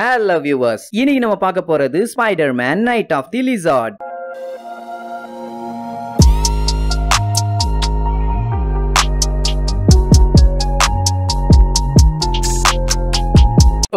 hello viewers இன்னைக்கு நம்ம பார்க்க போறது Spider Man Night of the Lizard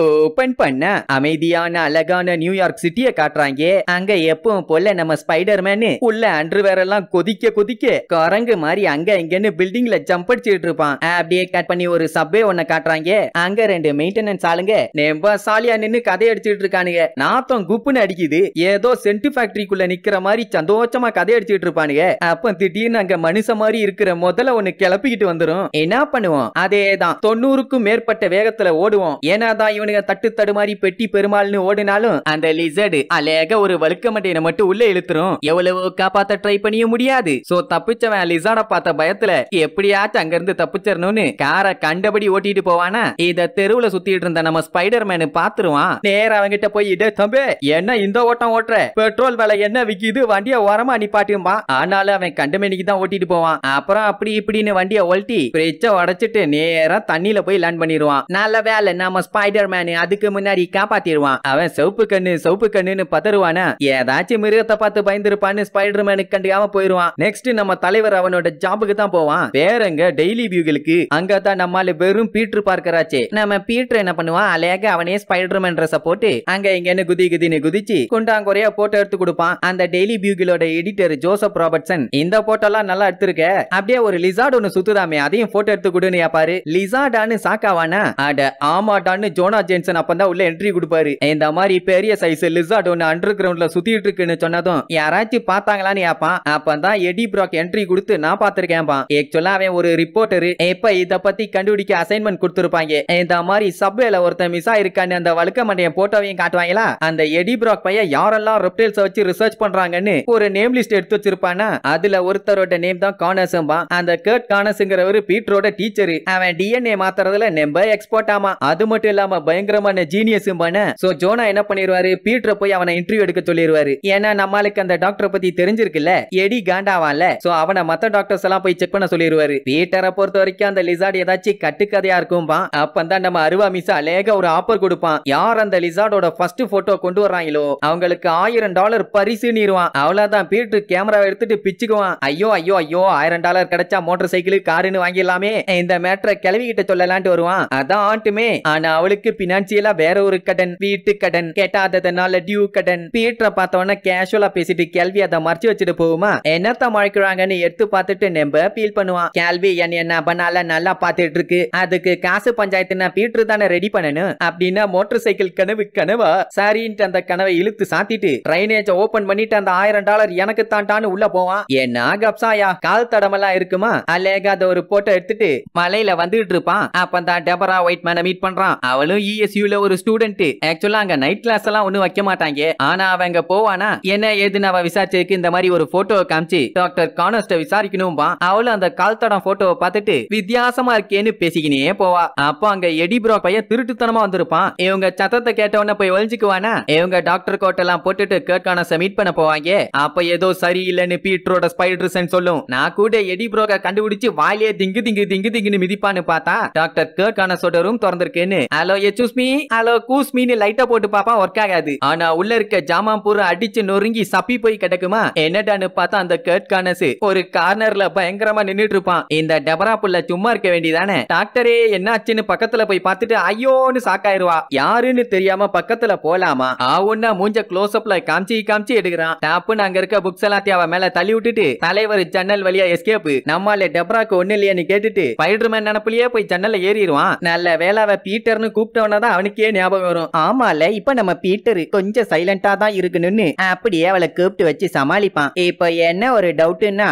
ஓ ஓபன் பண்ண அமைதியான அழகான நியூயார்க் சிட்டிய காட்டுறாங்க அங்க எப்பவும் போல நம்ம ஸ்பைடர்மேனு உள்ள அண்டர்வேர் எல்லாம் கொதிக்க கொதிக்க கரங்கு மாதிரி அங்க இங்கன்னு பில்டிங்ல ஜம்ப் அடிச்சுட்டு இருப்பான் அப்படியே கட் பண்ணி ஒரு சப்வே ஒன்ன காட்டுறாங்க அங்க ரெண்டு மெயின்டெனன்ஸ் ஆளுங்க நெம்ப சாலியா நின்னு கதை அடிச்சுட்டு இருக்கானுங்க நாத்தம் குப்புன்னு அடிக்குது ஏதோ சென்ட் ஃபேக்டரிக்குள்ள நிக்கிற மாதிரி சந்தோஷமா கதை அடிச்சுட்டு இருப்பானுங்க அப்ப திடீர்னு அங்க மனுஷ மாதிரி இருக்கிற முதல்ல ஒன்னு கிளப்பிக்கிட்டு வந்துரும் என்ன பண்ணுவோம் அதேதான் தொண்ணூறுக்கும் மேற்பட்ட வேகத்துல ஓடுவோம் ஏன்னா ஏன்னாதான் இவனுங்க தட்டு தட்டு தடுமாறி பெட்டி பெருமாள்னு ஓடினாலும் அந்த லிசர்டு அலேக ஒரு வழுக்க மண்டையின மட்டும் உள்ள இழுத்துரும் எவ்வளவு காப்பாத்த ட்ரை பண்ணிய முடியாது சோ தப்பிச்சவன் லிசார்ட பார்த்த பயத்துல எப்படியாச்சும் அங்க இருந்து தப்பிச்சிடணும்னு காரை கண்டபடி ஓட்டிட்டு போவானா இத தெருவுல சுத்திட்டு இருந்த நம்ம ஸ்பைடர் மேனு பாத்துருவான் நேர அவங்கிட்ட போய் இதே தம்பி என்ன இந்த ஓட்டம் ஓட்டுற பெட்ரோல் விலை என்ன விக்கிது வண்டிய ஓரமா நிப்பாட்டியும்பா ஆனாலும் அவன் கண்டமேனிக்கு தான் ஓட்டிட்டு போவான் அப்புறம் அப்படி இப்படின்னு வண்டிய ஒல்ட்டி பிரிச்ச உடச்சிட்டு நேரம் தண்ணியில போய் லேண்ட் பண்ணிடுவான் நல்ல வேலை நம்ம ஸ்பைடர் மேனு அதுக்கு முன்னாடி காப்பாத்திடுவான் அவன் சவுப்பு கண்ணு சவுப்பு கண்ணுன்னு பதறுவானா ஏதாச்சும் மிருகத்தை பார்த்து பயந்துருப்பான்னு ஸ்பைடர் மேனுக்கு கண்டுக்காம போயிருவான் நெக்ஸ்ட் நம்ம தலைவர் அவனோட ஜாபுக்கு தான் போவான் வேறங்க டெய்லி வியூகளுக்கு அங்கதான் நம்மால வெறும் பீட்ரு பார்க்கராச்சு நம்ம பீட்ரு என்ன பண்ணுவான் அலையாக அவனே ஸ்பைடர்மேன் ட்ரெஸ் போட்டு அங்க இங்கன்னு குதி குதினு குதிச்சு குண்டாங்குறையா போட்டோ எடுத்து கொடுப்பான் அந்த டெய்லி பியூகிலோட எடிட்டர் ஜோசப் ராபர்ட்சன் இந்த போட்டோ எல்லாம் நல்லா எடுத்திருக்க அப்படியே ஒரு லிசார்ட் ஒன்னு சுத்துதாமே அதையும் போட்டோ எடுத்து கொடுன்னு பாரு லிசார்டான்னு சாக்காவானா அட ஆமாடான்னு ஜோனா ஜேன்சன் ஜாக்சன் அப்பந்தான் உள்ள என்ட்ரி கொடுப்பாரு இந்த மாதிரி பெரிய சைஸ் லிசார்ட் ஒன்னு அண்டர் கிரவுண்ட்ல சுத்திட்டு இருக்குன்னு சொன்னதும் யாராச்சும் பார்த்தாங்களான்னு கேப்பான் அப்பந்தான் எடி ப்ராக் என்ட்ரி கொடுத்து நான் பார்த்திருக்கேன்பா ஆக்சுவலா அவன் ஒரு ரிப்போர்ட்டரு இப்ப இத பத்தி கண்டுபிடிக்க அசைன்மெண்ட் கொடுத்துருப்பாங்க இந்த மாதிரி சப்வேல ஒருத்தன் மிஸ் ஆயிருக்கான்னு அந்த வழுக்க மண்டைய போட்டோவையும் காட்டுவாங்களா அந்த எடி ப்ராக் பையன் யாரெல்லாம் ரெப்டைல்ஸ் வச்சு ரிசர்ச் பண்றாங்கன்னு ஒரு நேம் லிஸ்ட் எடுத்து வச்சிருப்பானா அதுல ஒருத்தரோட நேம் தான் கானஸும்பா அந்த கர்ட் கானஸுங்கிறவரு பீட்டரோட டீச்சரு அவன் டிஎன்ஏ மாத்துறதுல நெம்ப எக்ஸ்போர்ட் ஆமா அது மட்டும் இல்லாம பயங்கரமா பயங்கரமான ஜீனியஸும்பான சோ ஜோனா என்ன பண்ணிருவாரு பீட்டரை போய் அவனை இன்டர்வியூ எடுக்க சொல்லிடுவாரு ஏன்னா நம்மளுக்கு அந்த டாக்டர் பத்தி தெரிஞ்சிருக்குல்ல எடி காண்டாவான்ல சோ அவனை மத்த டாக்டர்ஸ் எல்லாம் போய் செக் பண்ண சொல்லிடுவாரு பீட்டரை பொறுத்த வரைக்கும் அந்த லிசார்ட் ஏதாச்சும் கட்டுக்கதையா இருக்கும்பா அப்பந்தான் நம்ம அருவா மிஸ் அலேக ஒரு ஆஃபர் கொடுப்பான் யார் அந்த லிசார்டோட ஃபர்ஸ்ட் போட்டோ கொண்டு வர்றாங்களோ அவங்களுக்கு ஆயிரம் டாலர் பரிசு நீருவான் அவ்வளவுதான் பீட்டர் கேமரா எடுத்துட்டு பிச்சுக்குவான் ஐயோ ஐயோ ஐயோ ஆயிரம் டாலர் கிடைச்சா மோட்டார் சைக்கிள் காருன்னு வாங்கிடலாமே இந்த மேட்டரை கிளவி கிட்ட சொல்லலான்ட்டு வருவான் அதான் ஆட்டுமே ஆனா அவளுக்கு பினான்சி கடைசியில வேற ஒரு கடன் வீட்டு கடன் கெட்டாததுனால டியூ கடன் பீட்டரை பார்த்தோன்னா கேஷுவலா பேசிட்டு கேள்வி அதை மறைச்சு வச்சுட்டு போகுமா என்னத்த மழைக்கிறாங்கன்னு எடுத்து பார்த்துட்டு நம்ப ஃபீல் பண்ணுவான் கேள்வி என்னைய நபனால நல்லா பார்த்துட்டு இருக்கு அதுக்கு காசு பஞ்சாயத்துனா பீட்டர் தானே ரெடி பண்ணணும் அப்படின்னா மோட்டார் சைக்கிள் கனவு கனவா சரின்ட்டு அந்த கனவை இழுத்து சாத்திட்டு ட்ரைனேஜ ஓபன் பண்ணிட்டு அந்த ஆயிரம் டாலர் எனக்கு தாண்டான்னு உள்ள போவான் என்ன கப்சாயா கால் தடமெல்லாம் இருக்குமா அலேகாத ஒரு போட்டோ எடுத்துட்டு மலையில வந்துட்டு இருப்பான் அப்ப அந்த டெபரா ஒயிட் மேன மீட் பண்றான் அவளும் இஎஸ்யூ e வியூல ஒரு ஸ்டூடெண்ட் ஆக்சுவலா அங்க நைட் கிளாஸ் எல்லாம் ஒண்ணு வைக்க மாட்டாங்க ஆனா அவங்க போவானா என்ன ஏதுன்னு அவ விசாரிச்சதுக்கு இந்த மாதிரி ஒரு போட்டோவை காமிச்சு டாக்டர் கானஸ்ட விசாரிக்கணும்பா அவளும் அந்த தடம் போட்டோவை பார்த்துட்டு வித்தியாசமா இருக்கேன்னு பேசிக்கினே போவா அப்போ அங்க எடிப்ரோ பையன் திருட்டுத்தனமா வந்திருப்பான் இவங்க சத்தத்தை கேட்டவன போய் ஒழிஞ்சுக்குவானா இவங்க டாக்டர் கோட்டெல்லாம் போட்டுட்டு கேட்கான மீட் பண்ண போவாங்க அப்ப ஏதோ சரியில்லைன்னு பீட்ரோட ஸ்பைடர் சொல்லும் நான் கூட எடிப்ரோக கண்டுபிடிச்சு வாயிலே திங்கு திங்கு திங்கு திங்குன்னு மிதிப்பான்னு பார்த்தா டாக்டர் கேட்கான சொட ரூம் திறந்திருக்கேன்னு ஹலோ எச்சுஸ்மி ஹலோ கூஸ்மின்னு லைட்டா போட்டு பாப்பா ஒர்க் ஆகாது ஆனா உள்ள இருக்க ஜாமான் பூரா அடிச்சு நொறுங்கி சப்பி போய் கிடக்குமா என்னடான்னு பார்த்தா அந்த கர்ட் கானஸ் ஒரு கார்னர்ல பயங்கரமா நின்னுட்டு இருப்பான் இந்த டபரா புள்ள சும்மா இருக்க வேண்டியதானே டாக்டரே என்னாச்சுன்னு பக்கத்துல போய் பார்த்துட்டு ஐயோன்னு சாக்காயிருவா யாருன்னு தெரியாம பக்கத்துல போலாமா ஆவுன்னா மூஞ்ச க்ளோஸ் அப்ல காமிச்சு காமிச்சு எடுக்கிறான் டாப்புன்னு அங்க இருக்க புக்ஸ் எல்லாத்தையும் அவன் மேல தள்ளி விட்டுட்டு தலைவர் ஜன்னல் வழியா எஸ்கேப் நம்மால டெப்ராக்கு ஒண்ணு இல்லையான்னு கேட்டுட்டு ஸ்பைடர்மேன் நினப்புலயே போய் ஜன்னல்ல ஏறிடுவான் நல்ல வேலை பீட்டர்னு பீட்டர்னு கூப்பிட்டவனதான் அவனுக்கே ஞாபகம் வரும் ஆமால இப்ப நம்ம பீட்டர் கொஞ்சம் சைலண்டா தான் இருக்கணும்னு அப்படியே அவளை கூப்பிட்டு வச்சு சமாளிப்பான் இப்ப என்ன ஒரு டவுட்னா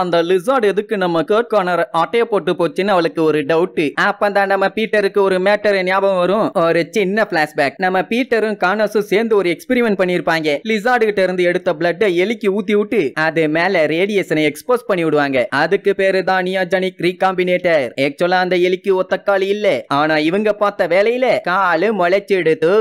அந்த லிசார்ட் எதுக்கு நம்ம கேட் கார்னர் அட்டைய போட்டு போச்சுன்னு அவளுக்கு ஒரு டவுட் அப்பதான் நம்ம பீட்டருக்கு ஒரு மேட்டர் ஞாபகம் வரும் ஒரு சின்ன பிளாஷ்பேக் நம்ம பீட்டரும் கானஸும் சேர்ந்து ஒரு எக்ஸ்பிரிமெண்ட் பண்ணிருப்பாங்க லிசார்டு கிட்ட இருந்து எடுத்த பிளட்ட எலிக்கு ஊத்தி விட்டு அது மேல ரேடியேஷனை எக்ஸ்போஸ் பண்ணி விடுவாங்க அதுக்கு பேரு தான் நியாஜனிக் ரீகாம்பினேட்டர் ஆக்சுவலா அந்த எலிக்கு ஒத்தக்காளி இல்ல ஆனா இவங்க பார்த்த வேலையில காலு முளைச்சிடுது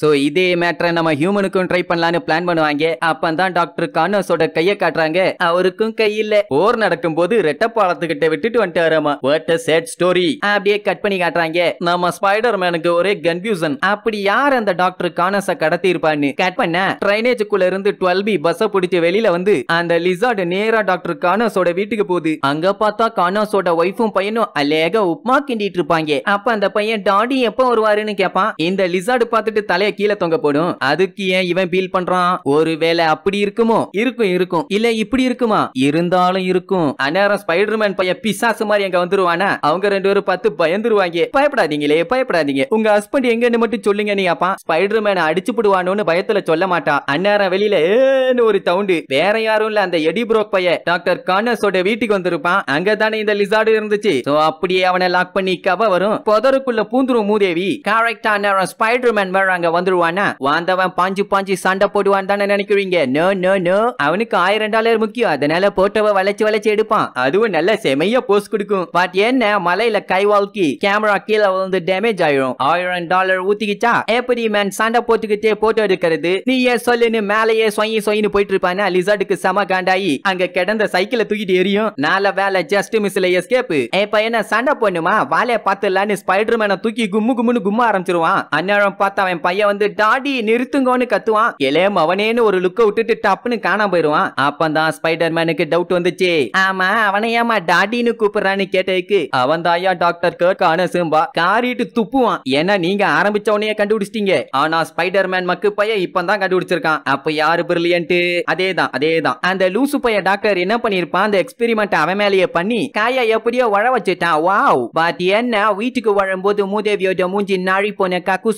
சோ இதே மேட்டரை நம்ம ஹியூமனுக்கும் ட்ரை பண்ணலாம்னு பிளான் பண்ணுவாங்க அப்பந்தான் டாக்டர் கானோஸோட கைய காட்டுறாங்க அவருக்கும் கை இல்ல போர் நடக்கும் போது ரெட்ட ரெட்டப்பாலத்துக்கிட்ட விட்டுட்டு வந்துட்டாராமா வாட் அ சேட் ஸ்டோரி அப்படியே கட் பண்ணி காட்டுறாங்க நம்ம ஸ்பைடர் மேனுக்கு ஒரே கன்ஃபியூசன் அப்படி யார் அந்த டாக்டர் கானோஸ கடத்தி இருப்பான்னு கட் பண்ண ட்ரைனேஜுக்குள்ள இருந்து டுவெல் பி பஸ் பிடிச்சு வெளியில வந்து அந்த லிசார்டு நேரா டாக்டர் கானோஸோட வீட்டுக்கு போகுது அங்க பார்த்தா கானோஸோட ஒய்ஃபும் பையனும் அலேக உப்மா கிண்டிட்டு இருப்பாங்க அப்ப அந்த பையன் டாடி எப்ப வருவா பாருன்னு கேட்பான் இந்த லிசார்டு பார்த்துட்டு தலையை கீழே தொங்க போடும் அதுக்கு ஏன் இவன் பீல் பண்றான் ஒருவேளை அப்படி இருக்குமோ இருக்கும் இருக்கும் இல்ல இப்படி இருக்குமா இருந்தாலும் இருக்கும் அந்நேரம் ஸ்பைடர்மேன் பையன் பிசாசு மாதிரி எங்க வந்துருவானா அவங்க ரெண்டு பேரும் பார்த்து பயந்துருவாங்க பயப்படாதீங்களே பயப்படாதீங்க உங்க ஹஸ்பண்ட் எங்கன்னு மட்டும் சொல்லுங்க நீ அப்பா ஸ்பைடர்மேனை அடிச்சு போடுவானோன்னு பயத்துல சொல்ல மாட்டான் அந்நேரம் வெளியில ஏன்னு ஒரு தவுண்டு வேற யாரும் இல்ல அந்த எடி புரோக் பைய டாக்டர் கார்னஸோட வீட்டுக்கு வந்திருப்பான் அங்க தானே இந்த லிசார்டு இருந்துச்சு சோ அப்படியே அவனை லாக் பண்ணி கவ வரும் புதருக்குள்ள பூந்துரும் மூதேவி கரெக்டா நேரம் ஸ்பைடர்மேன் வேற அங்க வந்துருவானா வந்தவன் பாஞ்சு பாஞ்சு சண்டை போடுவான் தானே நினைக்கிறீங்க நோ நோ நோ அவனுக்கு ஆயிரம் டாலர் முக்கியம் அதனால போட்டவ வளைச்சு வளைச்சு எடுப்பான் அதுவும் நல்ல செமையா போஸ் கொடுக்கும் பட் என்ன மலையில கைவால்கி கேமரா கீழே விழுந்து டேமேஜ் ஆயிரும் ஆயிரம் டாலர் ஊத்திக்கிச்சா எப்படி மேன் சண்டை போட்டுக்கிட்டே போட்டோ எடுக்கிறது நீ ஏன் சொல்லுன்னு மேலேயே சொயி சொயின்னு போயிட்டு இருப்பானா லிசார்டுக்கு செம காண்டாயி அங்க கிடந்த சைக்கிளை தூக்கிட்டு எரியும் நால வேலை ஜஸ்ட் மிஸ்ல எஸ்கேப் இப்ப என்ன சண்டை பண்ணுமா வாழைய பார்த்துலான்னு ஸ்பைடர்மேனை தூக்கி கும்மு கும்முன்னு வந்து கும்மா ஆரம்பிச்சிருவான் அந்நேரம் பார்த்து அவன் பையன் வந்து டாடி நிறுத்துங்கன்னு கத்துவான் இளைய அவனேன்னு ஒரு லுக்க விட்டுட்டு டப்புன்னு காணாம போயிருவான் அப்பந்தான் ஸ்பைடர் மேனுக்கு டவுட் வந்துச்சு ஆமா அவனையாமா டாடின்னு கூப்பிடுறான்னு கேட்டதுக்கு அவன் தாயா டாக்டர் கர்க் அனசும்பா காரிட்டு துப்புவான் ஏன்னா நீங்க ஆரம்பிச்ச உடனே கண்டுபிடிச்சிட்டீங்க ஆனா ஸ்பைடர் மேன் மக்கு பையன் இப்பதான் கண்டுபிடிச்சிருக்கான் அப்ப யாரு பிரில்லியன்ட் அதேதான் அதேதான் அந்த லூசு பையன் டாக்டர் என்ன பண்ணிருப்பான் அந்த எக்ஸ்பெரிமெண்ட் அவன் மேலேயே பண்ணி காயா எப்படியோ வழ வச்சுட்டான் வாவ் பட் என்ன வீட்டுக்கு வழும்போது மூதேவியோட மூஞ்சி நாழி போன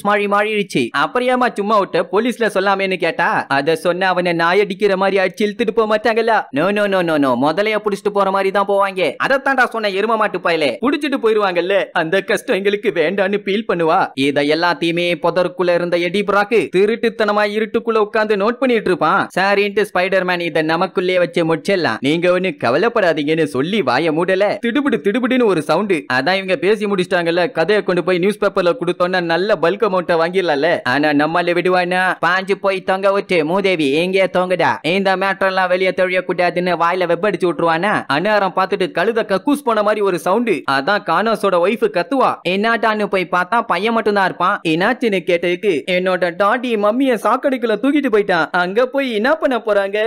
மாறி மாறிடுச்சு அப்புறம் சும்மா விட்டு போலீஸ்ல சொல்லாமேன்னு கேட்டா அத சொன்ன அவனை நாய் அடிக்கிற மாதிரி அடிச்சு இழுத்துட்டு போக மாட்டாங்கல்ல no no no no no முதலைய புடிச்சிட்டு போற மாதிரி தான் போவாங்க அதத்தான்டா சொன்ன எரும மாட்டு பயலே புடிச்சிட்டு போயிருவாங்கல்ல அந்த கஷ்டம் எங்களுக்கு வேண்டான்னு ஃபீல் பண்ணுவா புதருக்குள்ள இருந்த எடி பிராக்கு திருட்டுத்தனமா இருட்டுக்குள்ள உட்காந்து நோட் பண்ணிட்டு இருப்பான் சரின்ட்டு ஸ்பைடர்மேன் இத நமக்குள்ளே வச்சு முடிச்சிடலாம் நீங்க ஒண்ணு கவலைப்படாதீங்கன்னு சொல்லி வாய மூடல திடுபிடு திடுபிடுன்னு ஒரு சவுண்டு அதான் இவங்க பேசி முடிச்சிட்டாங்கல்ல கதையை கொண்டு போய் நியூஸ் பேப்பர்ல கொடுத்தோன்னா நல்ல பல்க் அமௌண்ட்டை வாங்கிடலாம்ல ஆனா நம்மள விடுவானா பாஞ்சு போய் தொங்க விட்டு மூதேவி எங்கே தொங்குடா இந்த மேட்டர்லாம் வெளியே தெரியக்கூடாதுன்னு வாயில வெப்படிச்சு விட்டுருவானா அன்னாரம் பார்த்துட்டு கழுத கக்கூஸ் போன மாதிரி ஒரு சவுண்டு அதான் கானோஸோட ஒய்ஃபு கத்துவா என்னடான்னு போய் பார்த்தா பையன் மட்டும்தான் இருப்பான் என்னாச்சுன்னு கேட்டதுக்கு என்னோட டாடி மம்மிய சாக்கடைக்குள்ள தூக்கிட்டு போயிட்டான் அங்க போய் என்ன பண்ண போறாங்க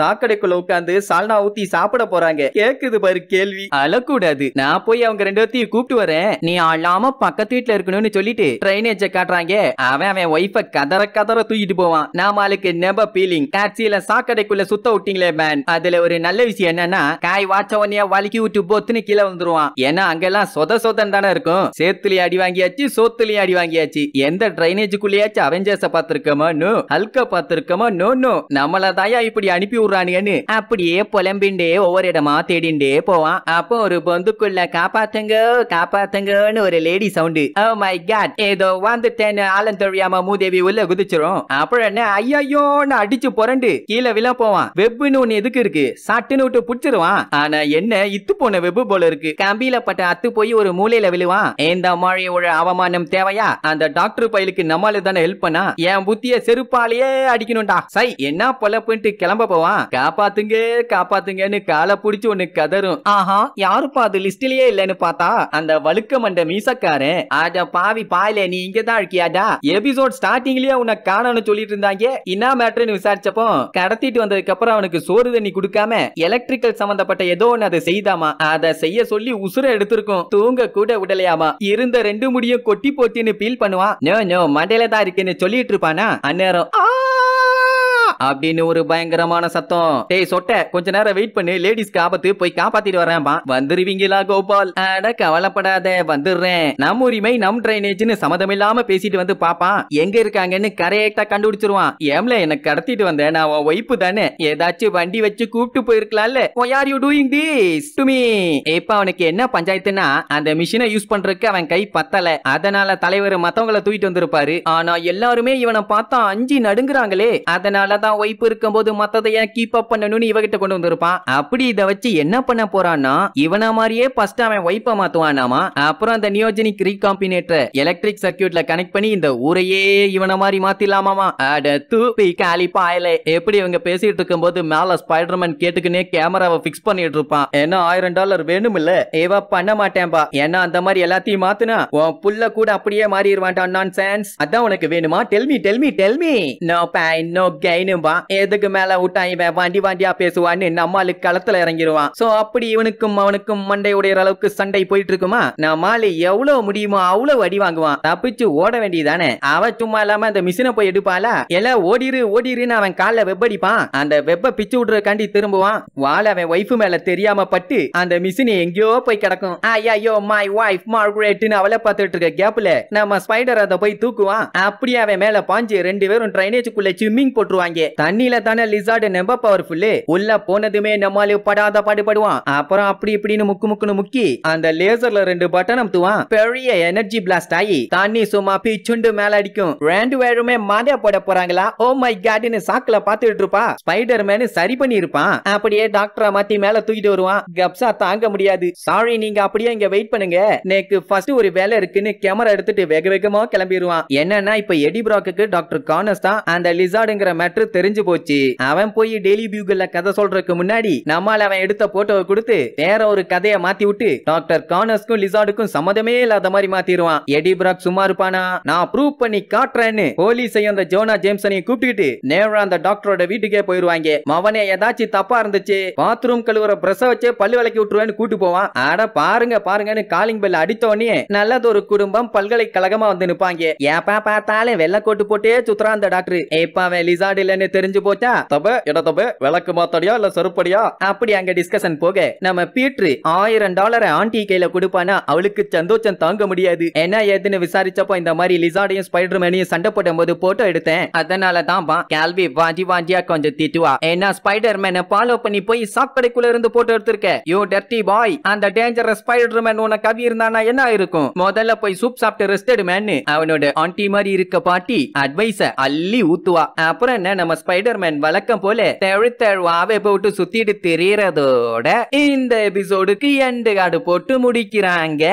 சாக்கடைக்குள்ள உட்காந்து சால்னா ஊத்தி சாப்பிட போறாங்க கேக்குது பாரு கேள்வி அழக்கூடாது நான் போய் அவங்க ரெண்டு பேர்த்தையும் கூப்பிட்டு வரேன் நீ அழாம பக்கத்து வீட்டுல இருக்க இருக்கணும்னு சொல்லிட்டு ட்ரைனேஜ காட்டுறாங்க அவன் அவன் ஒய்ஃப கதற கதற தூக்கிட்டு போவான் நாமாளுக்கு நெப பீலிங் டாக்ஸில சாக்கடைக்குள்ள சுத்த விட்டீங்களே மேன் அதுல ஒரு நல்ல விஷயம் என்னன்னா காய் வாச்ச உடனே வலிக்கி விட்டு போத்துன்னு கீழே வந்துருவான் ஏன்னா அங்கெல்லாம் சொத சொதன் தானே இருக்கும் சேத்துலயும் அடி வாங்கியாச்சு சோத்துலயே அடி வாங்கியாச்சு எந்த ட்ரைனேஜுக்குள்ளேயாச்சும் அவெஞ்சர்ஸ பாத்திருக்கோமோ நோ ஹல்க பாத்திருக்கோமோ நோ நோ நம்மள தாயா இப்படி அனுப்பி விடுறானுங்கன்னு அப்படியே புலம்பிண்டே ஒவ்வொரு இடமா தேடிண்டே போவான் அப்போ ஒரு பொந்துக்குள்ள காப்பாத்துங்க காப்பாத்துங்கன்னு ஒரு லேடி சவுண்டு மை காட் ஏதோ வந்துட்டேன்னு ஆலம் தெரியாம மூதேவி உள்ள குதிச்சிரும் அப்புறம் என்ன ஐயோன்னு அடிச்சு புரண்டு கீழே விழ போவான் வெப்புன்னு ஒண்ணு எதுக்கு இருக்கு சட்டுன்னு விட்டு புடிச்சிருவான் ஆனா என்ன இத்து போன வெப்பு போல இருக்கு கம்பியில பட்ட அத்து போய் ஒரு மூலையில விழுவான் இந்த மாதிரி ஒரு அவமானம் தேவையா அந்த டாக்டர் பயலுக்கு நம்மள தானே ஹெல்ப் பண்ணா என் புத்திய செருப்பாலேயே அடிக்கணும்டா சை என்ன பொழப்புன்ட்டு கிளம்ப போவான் காப்பாத்துங்க காப்பாத்துங்கன்னு காலை புடிச்சு ஒண்ணு கதரும் ஆஹா யாருப்பா அது லிஸ்ட்லயே இல்லன்னு பார்த்தா அந்த வழுக்க மண்ட மீசக்காரன் ஆஜா பாவி பாயில நீ இங்க தான் அழுக்கியாடா எபிசோட் ஸ்டார்டிங்லயே உனக்கு காணும்னு சொல்லிட்டு இருந்தாங்க என்ன மேட்ருன்னு விசாரிச்சப்போ கடத்திட்டு வந்ததுக்கு அப்புறம் அவனுக்கு சோறு தண்ணி கொடுக்காம எலக்ட்ரிக்கல் சம்பந்தப்பட்ட ஏதோ ஒன்னு அதை செய்தாமா அதை செய்ய சொல்லி உசுர எடுத்திருக்கும் தூங்க கூட விடலையாமா இருந்த ரெண்டு முடியும் கொட்டி போட்டின்னு ஃபீல் பண்ணுவான் நோ நோ மண்டையில தான் இருக்குன்னு சொல்லிட்டு இருப்பானா அந்நேரம் அப்படின்னு ஒரு பயங்கரமான சத்தம் டேய் சொட்ட கொஞ்ச நேரம் வெயிட் பண்ணி லேடிஸ் ஆபத்து போய் காப்பாத்திட்டு வரேன்பா வந்துருவீங்களா கோபால் அட கவலைப்படாத வந்துடுறேன் நம்ம உரிமை நம் ட்ரைனேஜ்னு சம்மதம் சம்மதமில்லாம பேசிட்டு வந்து பாப்பான் எங்க இருக்காங்கன்னு கரெக்டா கண்டுபிடிச்சிருவான் ஏம்ல எனக்கு கடத்திட்டு வந்தேன் நான் உன் ஒய்ப்பு தானே ஏதாச்சும் வண்டி வச்சு கூப்பிட்டு போயிருக்கலாம்ல are you doing this to me இப்ப அவனுக்கு என்ன பஞ்சாயத்துன்னா அந்த மிஷினை யூஸ் பண்றதுக்கு அவன் கை பத்தல அதனால தலைவர் மத்தவங்கள தூக்கிட்டு வந்திருப்பாரு ஆனா எல்லாருமே இவனை பார்த்தா அஞ்சு நடுங்குறாங்களே அதனாலதான் தான் ஒய்ப்பு இருக்கும்போது மத்ததையா கீப் அப் பண்ணணும்னு இவகிட்ட கொண்டு வந்திருப்பான் அப்படி இதை வச்சு என்ன பண்ண போறான்னா இவன மாதிரியே ஃபர்ஸ்ட் அவன் ஒய்ப்ப மாத்துவானாமா அப்புறம் அந்த நியோஜனிக் ரீகாம்பினேட்டர் எலக்ட்ரிக் சர்க்கியூட்ல கனெக்ட் பண்ணி இந்த ஊரையே இவன மாதிரி மாத்திலாமாமா அட தூப்பி காலி பாயல எப்படி இவங்க பேசிட்டு இருக்கும்போது மேல ஸ்பைடர்மேன் கேட்டுக்குன்னே கேமராவை ஃபிக்ஸ் பண்ணிட்டு இருப்பான் ஏன்னா ஆயிரம் டாலர் வேணும் இல்ல இவ பண்ண மாட்டேன்பா ஏன்னா அந்த மாதிரி எல்லாத்தையும் மாத்துனா உன் புள்ள கூட அப்படியே மாறிடுவான் நான் சான்ஸ் அதான் உனக்கு வேணுமா tell me tell me tell me no pain no gain திரும்பான் எதுக்கு மேல விட்டான் இவன் வண்டி வாண்டியா பேசுவான்னு நம்மாளு களத்துல இறங்கிடுவான் சோ அப்படி இவனுக்கும் அவனுக்கும் மண்டை உடையிற அளவுக்கு சண்டை போயிட்டு இருக்குமா நம்மாளு எவ்வளவு முடியுமோ அவ்வளவு அடி வாங்குவான் தப்பிச்சு ஓட வேண்டியதானே அவ சும்மா இல்லாம அந்த மிஷினை போய் எடுப்பாளா எல ஓடிரு ஓடிருன்னு அவன் கால வெப்படிப்பான் அந்த வெப்ப பிச்சு விடுறக்காண்டி திரும்புவான் வாழ அவன் ஒய்ஃபு மேல தெரியாம பட்டு அந்த மிஷின் எங்கேயோ போய் கிடக்கும் ஐயோ மை ஒய்ஃப் மார்கரேட்னு அவளை பார்த்துட்டு இருக்க கேப்ல நம்ம ஸ்பைடர் அதை போய் தூக்குவான் அப்படியே அவன் மேல பாஞ்சு ரெண்டு பேரும் ட்ரைனேஜுக்குள்ள ஸ்விம்மிங் போட்டுருவாங்க தண்ணில தானே லிசார்டு நம்ப பவர்ஃபுல்லு உள்ள போனதுமே நம்மால படாத பாடுபடுவான் அப்புறம் அப்படி இப்படின்னு முக்கு முக்குன்னு முக்கி அந்த லேசர்ல ரெண்டு பட்டன் அமுத்துவான் பெரிய எனர்ஜி பிளாஸ்ட் ஆகி தண்ணி சும்மா பிச்சுண்டு மேல அடிக்கும் ரெண்டு பேருமே மாதே போட போறாங்களா ஓ மை காட்னு சாக்குல பாத்துட்டு இருப்பா ஸ்பைடர் மேனு சரி பண்ணி இருப்பான் அப்படியே டாக்டரா மாத்தி மேல தூக்கிட்டு வருவான் கப்சா தாங்க முடியாது சாரி நீங்க அப்படியே இங்க வெயிட் பண்ணுங்க நேக்கு ஃபர்ஸ்ட் ஒரு வேலை இருக்குன்னு கேமரா எடுத்துட்டு வேக வேகமா கிளம்பிடுவான் என்னன்னா இப்ப எடி பிராக்கு டாக்டர் கானஸ் தான் அந்த லிசார்டுங்கிற மேட்ரு தெரிஞ்சு போச்சு அவன் போய் டெய்லி பியூகல்ல கதை சொல்றதுக்கு முன்னாடி நம்மால அவன் எடுத்த போட்டோவை கொடுத்து வேற ஒரு கதையை மாத்தி விட்டு டாக்டர் கானஸ்க்கும் லிசார்டுக்கும் சம்மதமே இல்லாத மாதிரி மாத்திடுவான் எடி பிராக் சும்மா இருப்பானா நான் ப்ரூவ் பண்ணி காட்டுறேன்னு போலீஸையும் அந்த ஜோனா ஜேம்சனையும் கூப்பிட்டுக்கிட்டு நேரா அந்த டாக்டரோட வீட்டுக்கே போயிருவாங்க மவனே ஏதாச்சும் தப்பா இருந்துச்சு பாத்ரூம் கழுவுற பிரச வச்சே பல்லு விளக்கி விட்டுருவேன்னு கூட்டு போவான் ஆட பாருங்க பாருங்கன்னு காலிங் பெல் அடித்த உடனே நல்லது ஒரு குடும்பம் பல்கலைக்கழகமா வந்து நிப்பாங்க ஏப்பா பார்த்தாலே வெள்ளை கோட்டு போட்டே சுத்துறான் அந்த டாக்டர் ஏப்பா அவன் லிசார்டு இல்லன்னு தெரிஞ்சு போச்சா தப இட தப விளக்கு மாத்தடியா இல்ல செருப்படியா அப்படி அங்க டிஸ்கஷன் போக நம்ம பீட்ரு ஆயிரம் டாலரை ஆண்டி கையில கொடுப்பானா அவளுக்கு சந்தோஷம் தாங்க முடியாது என்ன ஏதுன்னு விசாரிச்சப்போ இந்த மாதிரி லிசார்டையும் ஸ்பைடர்மேனையும் சண்டை போடும் போது போட்டோ எடுத்தேன் அதனால தான் கேள்வி வாஞ்சி வாஞ்சியா கொஞ்சம் திட்டுவா ஏன்னா ஸ்பைடர்மேனை ஃபாலோ பண்ணி போய் சாக்கடைக்குள்ள இருந்து போட்டோ எடுத்திருக்கேன் யோ டர்ட்டி பாய் அந்த டேஞ்சரஸ் ஸ்பைடர்மேன் உன கவி இருந்தானா என்ன இருக்கும் முதல்ல போய் சூப் சாப்பிட்டு ரெஸ்ட் எடுமேன்னு அவனோட ஆண்டி மாதிரி இருக்க பாட்டி அட்வைஸ அள்ளி ஊத்துவா அப்புறம் என்ன நம்ம ஸ்பைடர்மேன் வழக்கம் போல தெழு தெழுவாவே போட்டு சுத்திட்டு தெரியறதோட இந்த எபிசோடுக்கு எண்டு காடு போட்டு முடிக்கிறாங்க